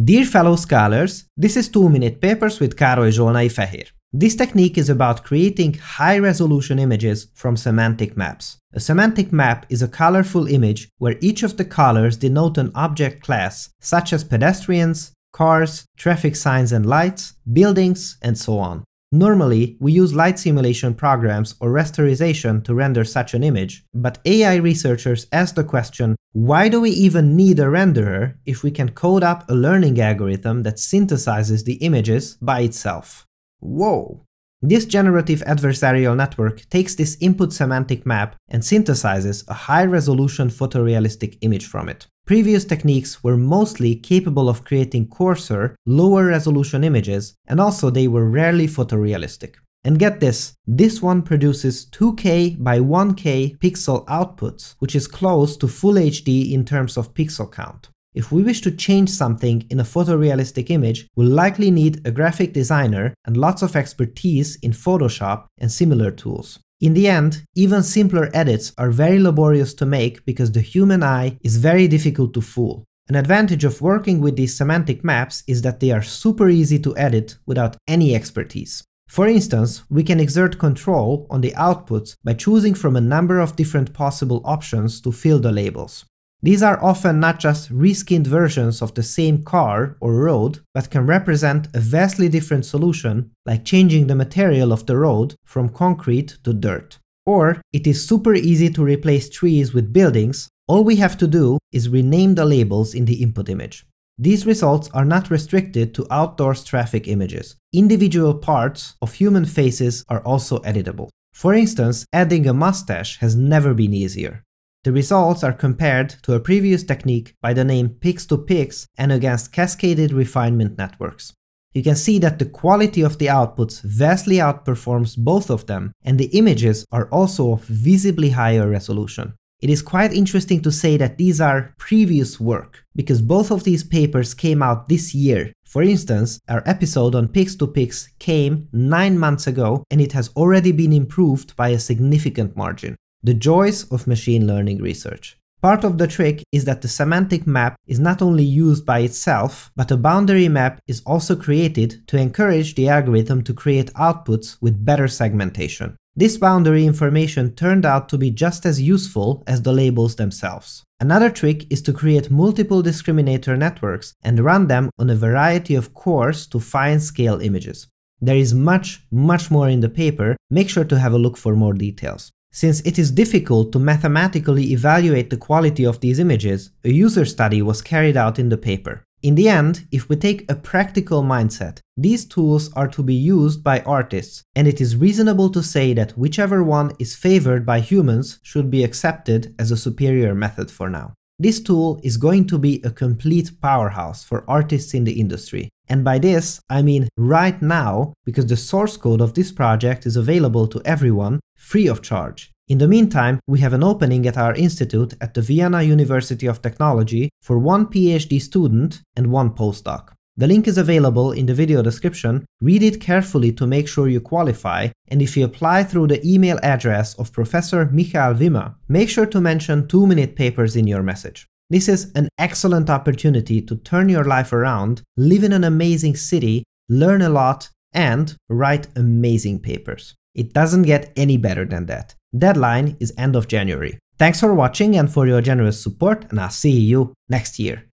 Dear fellow scholars, this is 2 Minute Papers with Károly Zsolnai Fehér. This technique is about creating high-resolution images from semantic maps. A semantic map is a colorful image where each of the colors denote an object class, such as pedestrians, cars, traffic signs and lights, buildings, and so on. Normally, we use light simulation programs or rasterization to render such an image, but AI researchers ask the question, why do we even need a renderer if we can code up a learning algorithm that synthesizes the images by itself? Whoa! This generative adversarial network takes this input semantic map and synthesizes a high-resolution photorealistic image from it. Previous techniques were mostly capable of creating coarser, lower-resolution images, and also they were rarely photorealistic. And get this, this one produces 2K by 1K pixel outputs, which is close to Full HD in terms of pixel count. If we wish to change something in a photorealistic image, we'll likely need a graphic designer and lots of expertise in Photoshop and similar tools. In the end, even simpler edits are very laborious to make because the human eye is very difficult to fool. An advantage of working with these semantic maps is that they are super easy to edit without any expertise. For instance, we can exert control on the output by choosing from a number of different possible options to fill the labels. These are often not just reskinned versions of the same car or road, but can represent a vastly different solution, like changing the material of the road from concrete to dirt. Or, it is super easy to replace trees with buildings, all we have to do is rename the labels in the input image. These results are not restricted to outdoors traffic images. Individual parts of human faces are also editable. For instance, adding a mustache has never been easier. The results are compared to a previous technique by the name Pix2Pix and against cascaded refinement networks. You can see that the quality of the outputs vastly outperforms both of them, and the images are also of visibly higher resolution. It is quite interesting to say that these are previous work, because both of these papers came out this year. For instance, our episode on Pix2Pix came 9 months ago and it has already been improved by a significant margin. The joys of machine learning research. Part of the trick is that the semantic map is not only used by itself, but a boundary map is also created to encourage the algorithm to create outputs with better segmentation. This boundary information turned out to be just as useful as the labels themselves. Another trick is to create multiple discriminator networks and run them on a variety of cores to fine scale images. There is much, much more in the paper, make sure to have a look for more details. Since it is difficult to mathematically evaluate the quality of these images, a user study was carried out in the paper. In the end, if we take a practical mindset, these tools are to be used by artists, and it is reasonable to say that whichever one is favored by humans should be accepted as a superior method for now. This tool is going to be a complete powerhouse for artists in the industry. And by this, I mean right now, because the source code of this project is available to everyone free of charge. In the meantime, we have an opening at our institute at the Vienna University of Technology for one PhD student and one postdoc. The link is available in the video description, read it carefully to make sure you qualify, and if you apply through the email address of Professor Michael Wimmer, make sure to mention 2-minute papers in your message. This is an excellent opportunity to turn your life around, live in an amazing city, learn a lot, and write amazing papers. It doesn't get any better than that. Deadline is end of January. Thanks for watching and for your generous support and I'll see you next year.